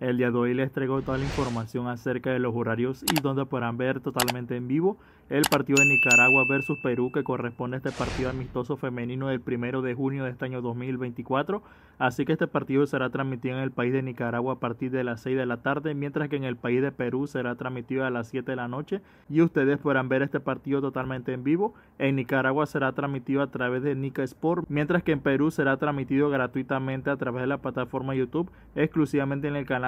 El día de hoy les traigo toda la información acerca de los horarios y donde podrán ver totalmente en vivo el partido de Nicaragua versus Perú que corresponde a este partido amistoso femenino del 1 de junio de este año 2024. Así que este partido será transmitido en el país de Nicaragua a partir de las 6 de la tarde, mientras que en el país de Perú será transmitido a las 7 de la noche y ustedes podrán ver este partido totalmente en vivo. En Nicaragua será transmitido a través de Nica Sport, mientras que en Perú será transmitido gratuitamente a través de la plataforma YouTube exclusivamente en el canal